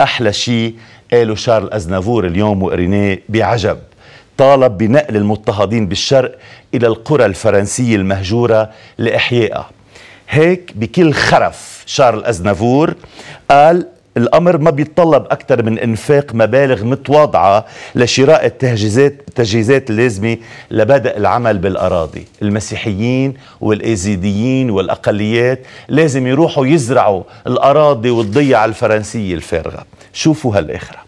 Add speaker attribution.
Speaker 1: أحلى شيء قاله شارل أزنافور اليوم وقريناه بعجب طالب بنقل المضطهدين بالشرق إلى القرى الفرنسية المهجورة لإحيائها هيك بكل خرف شارل أزنافور قال الأمر ما بيتطلب أكثر من إنفاق مبالغ متواضعة لشراء التجهيزات التجهيزات اللازمة لبدء العمل بالأراضي المسيحيين والإيزيديين والأقليات لازم يروحوا يزرعوا الأراضي والضيع الفرنسية الفارغة شوفوا هالآخرة